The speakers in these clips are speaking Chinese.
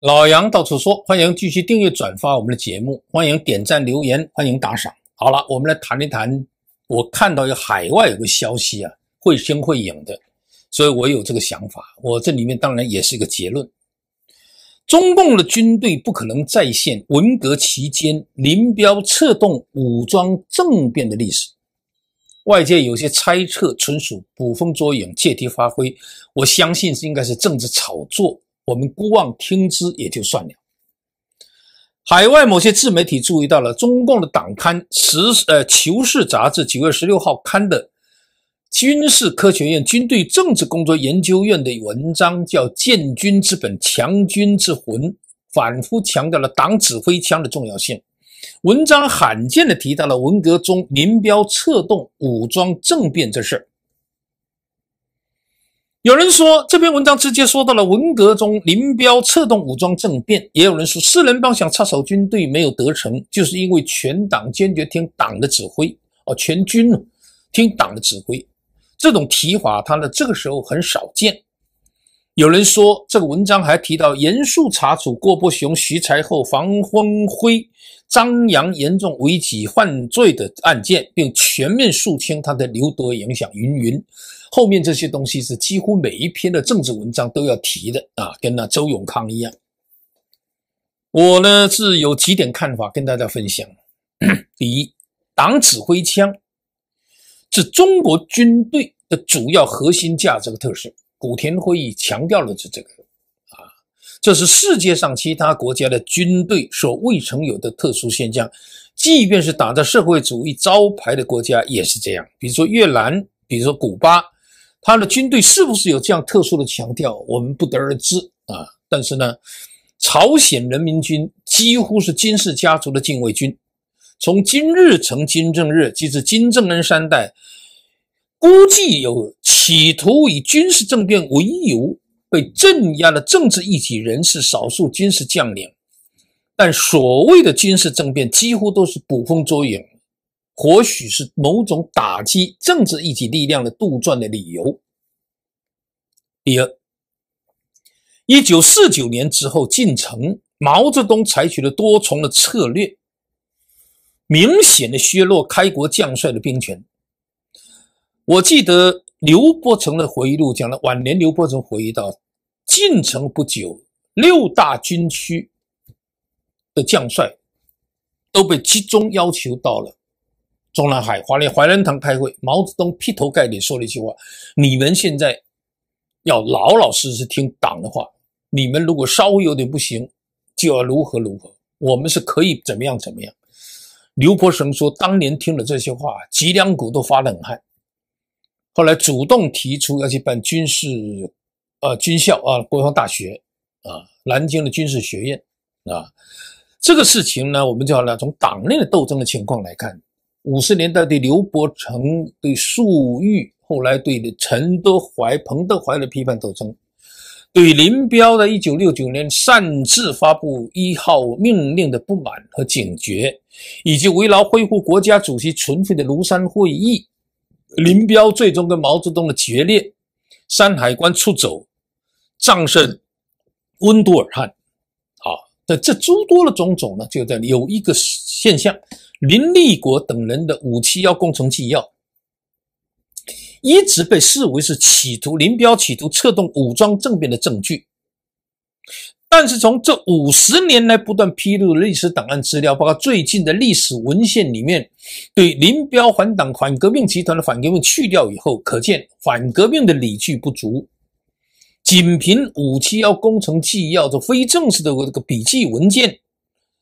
老杨到处说，欢迎继续订阅转发我们的节目，欢迎点赞留言，欢迎打赏。好了，我们来谈一谈，我看到有海外有个消息啊，绘声绘影的，所以我有这个想法。我这里面当然也是一个结论：中共的军队不可能再现文革期间林彪策动武装政变的历史。外界有些猜测纯属捕风捉影、借题发挥，我相信是应该是政治炒作。我们姑妄听之也就算了。海外某些自媒体注意到了中共的党刊《时》呃《求是》杂志九月十六号刊的军事科学院军队政治工作研究院的文章，叫《建军之本，强军之魂》，反复强调了党指挥枪的重要性。文章罕见地提到了文革中林彪策动武装政变这事儿。有人说这篇文章直接说到了文革中林彪策动武装政变，也有人说四人帮想插手军队没有得逞，就是因为全党坚决听党的指挥，哦，全军听党的指挥。这种提法，他呢这个时候很少见。有人说这个文章还提到严肃查处郭伯雄、徐才厚、房峰辉。张扬严重违纪犯罪的案件，并全面肃清他的流毒影响，云云。后面这些东西是几乎每一篇的政治文章都要提的啊，跟那周永康一样。我呢是有几点看法跟大家分享。第一，党指挥枪是中国军队的主要核心价值和特色，古田会议强调了就这个。这是世界上其他国家的军队所未曾有的特殊现象，即便是打着社会主义招牌的国家也是这样。比如说越南，比如说古巴，他的军队是不是有这样特殊的强调，我们不得而知啊。但是呢，朝鲜人民军几乎是金氏家族的禁卫军，从金日成、金正日即至金正恩三代，估计有企图以军事政变为由。被镇压的政治一级人士、少数军事将领，但所谓的军事政变几乎都是捕风捉影，或许是某种打击政治一级力量的杜撰的理由。第二，一九四九年之后进城，毛泽东采取了多重的策略，明显的削弱开国将帅的兵权。我记得。刘伯承的回忆录讲了，晚年刘伯承回忆到，进城不久，六大军区的将帅都被集中要求到了中南海华联怀仁堂开会。毛泽东劈头盖脸说了一句话：“你们现在要老老实实听党的话，你们如果稍微有点不行，就要如何如何。我们是可以怎么样怎么样。”刘伯承说：“当年听了这些话，脊梁骨都发冷汗。”后来主动提出要去办军事，呃，军校啊，国防大学，啊，南京的军事学院，啊，这个事情呢，我们要呢，从党内的斗争的情况来看，五十年代对刘伯承、对粟裕，后来对陈德怀、彭德怀的批判斗争，对林彪的一九六九年擅自发布一号命令的不满和警觉，以及围绕恢复国家主席存废的庐山会议。林彪最终跟毛泽东的决裂，山海关出走，战胜温都尔汗，好，那这诸多的种种呢，就在有一个现象，林立国等人的“五七幺工程纪要”一直被视为是企图林彪企图策动武装政变的证据。但是从这五十年来不断披露的历史档案资料，包括最近的历史文献里面，对林彪反党反革命集团的反革命去掉以后，可见反革命的理据不足。仅凭“五七幺工程纪要”这非正式的这个笔记文件，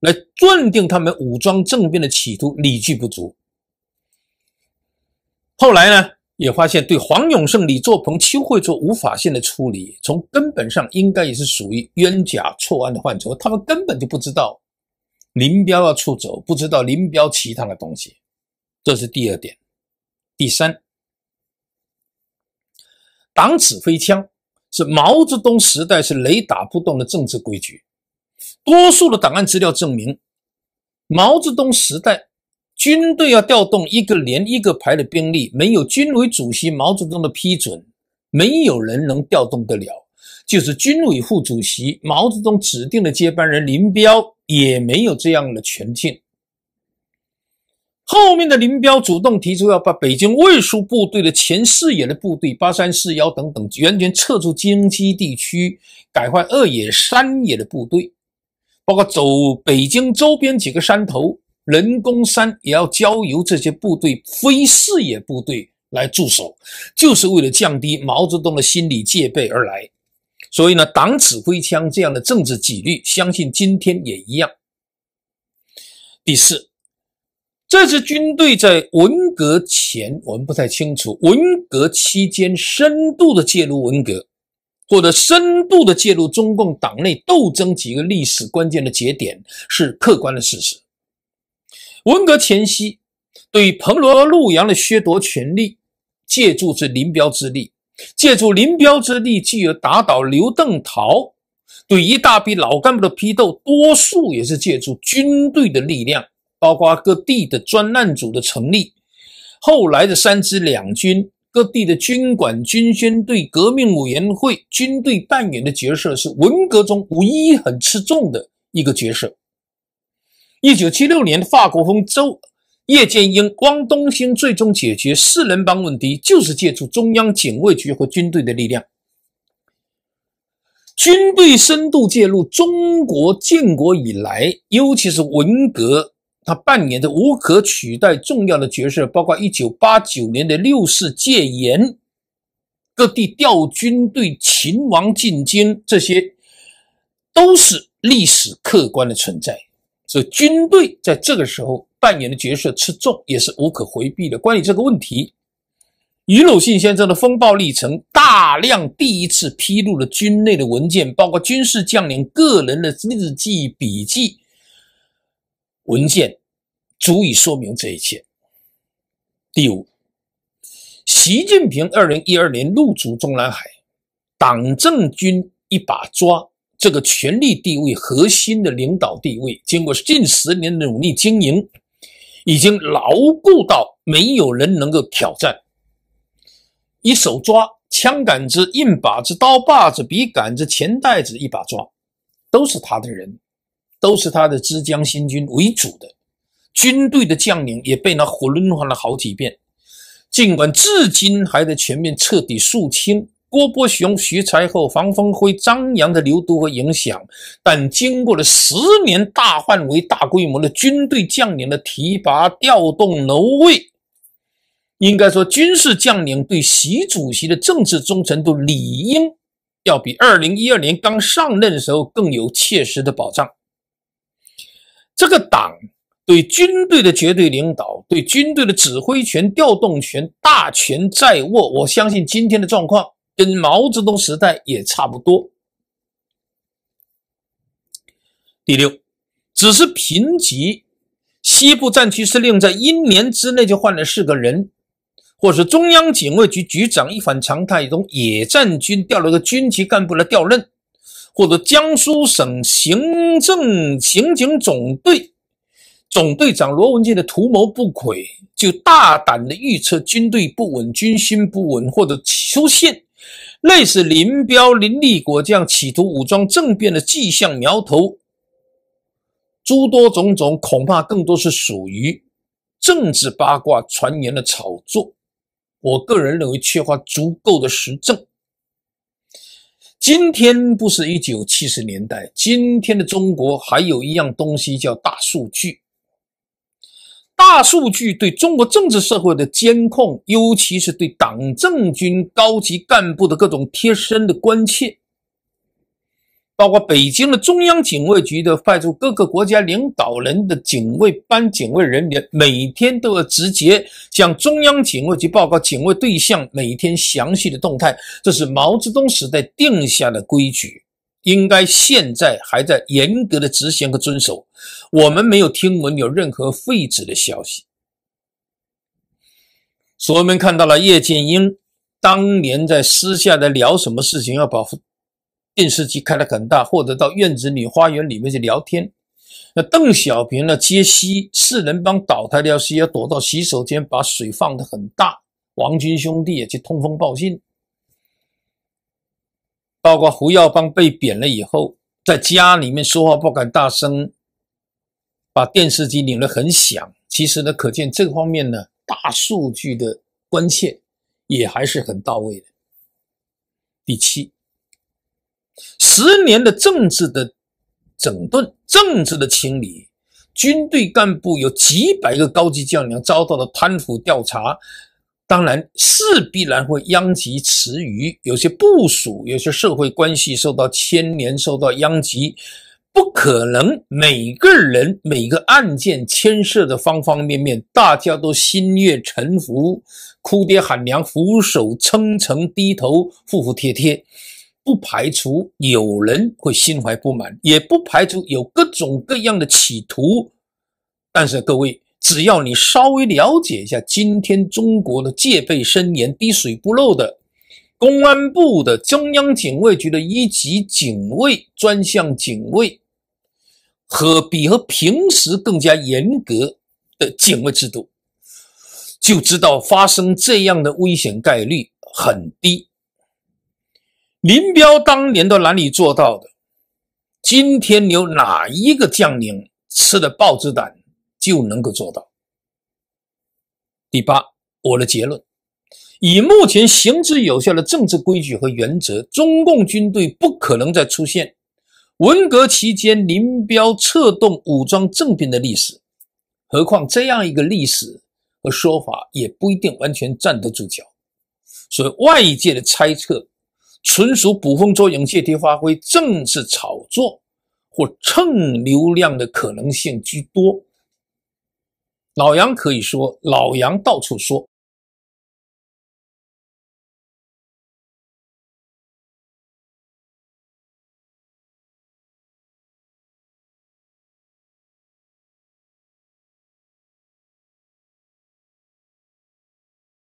来断定他们武装政变的企图，理据不足。后来呢？也发现对黄永胜、李作鹏、邱会作无法线的处理，从根本上应该也是属于冤假错案的范畴。他们根本就不知道林彪要出走，不知道林彪其他的东西。这是第二点。第三，党指挥枪是毛泽东时代是雷打不动的政治规矩。多数的档案资料证明，毛泽东时代。军队要调动一个连、一个排的兵力，没有军委主席毛泽东的批准，没有人能调动得了。就是军委副主席毛泽东指定的接班人林彪，也没有这样的权限。后面的林彪主动提出要把北京卫戍部队的前四野的部队八三四幺等等，完全撤出京畿地区，改换二野、三野的部队，包括走北京周边几个山头。人工山也要交由这些部队、非事业部队来驻守，就是为了降低毛泽东的心理戒备而来。所以呢，党指挥枪这样的政治纪律，相信今天也一样。第四，这支军队在文革前我们不太清楚，文革期间深度的介入文革，或者深度的介入中共党内斗争几个历史关键的节点，是客观的事实。文革前夕，对彭罗陆杨的削夺权力，借助这林彪之力，借助林彪之力，继而打倒刘邓陶，对一大批老干部的批斗，多数也是借助军队的力量，包括各地的专案组的成立。后来的三支两军，各地的军管军宣队、革命委员会，军队扮演的角色是文革中唯一很吃重的一个角色。一九七六年，的法国风周叶剑英、汪东兴最终解决四人帮问题，就是借助中央警卫局和军队的力量。军队深度介入中国建国以来，尤其是文革，它扮演着无可取代重要的角色，包括一九八九年的六四戒严，各地调军队、秦王进京，这些都是历史客观的存在。所以军队在这个时候扮演的角色吃重也是无可回避的。关于这个问题，余鲁信先生的《风暴历程》大量第一次披露了军内的文件，包括军事将领个人的日记、笔记文件，足以说明这一切。第五，习近平二零一二年入主中南海，党政军一把抓。这个权力地位核心的领导地位，经过近十年的努力经营，已经牢固到没有人能够挑战。一手抓枪杆子、硬把子、刀把子、笔杆子、钱袋子一把抓，都是他的人，都是他的“枝江新军”为主的军队的将领也被那轮换了好几遍，尽管至今还在全面彻底肃清。郭伯雄、徐才厚、黄风辉张扬的流毒和影响，但经过了十年大范围、大规模的军队将领的提拔、调动、挪位，应该说，军事将领对习主席的政治忠诚度，理应要比二零一二年刚上任的时候更有切实的保障。这个党对军队的绝对领导，对军队的指挥权、调动权大权在握，我相信今天的状况。跟毛泽东时代也差不多。第六，只是评级，西部战区司令在一年之内就换了四个人，或是中央警卫局局长一反常态，从野战军调了个军级干部来调任，或者江苏省行政刑警总队总队长罗文进的图谋不轨，就大胆的预测军队不稳，军心不稳，或者出现。类似林彪、林立国这样企图武装政变的迹象苗头，诸多种种，恐怕更多是属于政治八卦、传言的炒作。我个人认为，缺乏足够的实证。今天不是一九七十年代，今天的中国还有一样东西叫大数据。大数据对中国政治社会的监控，尤其是对党政军高级干部的各种贴身的关切，包括北京的中央警卫局的派出各个国家领导人的警卫班警卫人员，每天都要直接向中央警卫局报告警卫对象每天详细的动态，这是毛泽东时代定下的规矩。应该现在还在严格的执行和遵守，我们没有听闻有任何废止的消息。所以我们看到了叶剑英当年在私下的聊什么事情，要把电视机开得很大，或者到院子里、花园里面去聊天。那邓小平呢？接西四人帮倒台的消息，要躲到洗手间，把水放得很大。王军兄弟也去通风报信。包括胡耀邦被贬了以后，在家里面说话不敢大声，把电视机拧得很响。其实呢，可见这方面呢，大数据的关切也还是很到位的。第七，十年的政治的整顿、政治的清理，军队干部有几百个高级将领遭到了贪腐调查。当然是必然会殃及池鱼，有些部署，有些社会关系受到牵连，受到殃及。不可能每个人、每个案件牵涉的方方面面，大家都心悦诚服，哭爹喊娘，俯首称臣，低头服服帖帖。不排除有人会心怀不满，也不排除有各种各样的企图。但是各位。只要你稍微了解一下今天中国的戒备森严、滴水不漏的公安部的中央警卫局的一级警卫、专项警卫和比和平时更加严格的警卫制度，就知道发生这样的危险概率很低。林彪当年都难以做到的？今天有哪一个将领吃了豹子胆？就能够做到。第八，我的结论：以目前行之有效的政治规矩和原则，中共军队不可能再出现文革期间林彪策动武装政变的历史。何况这样一个历史和说法也不一定完全站得住脚。所以，外界的猜测纯属捕风捉影、借题发挥、政治炒作或蹭流量的可能性居多。老杨可以说，老杨到处说。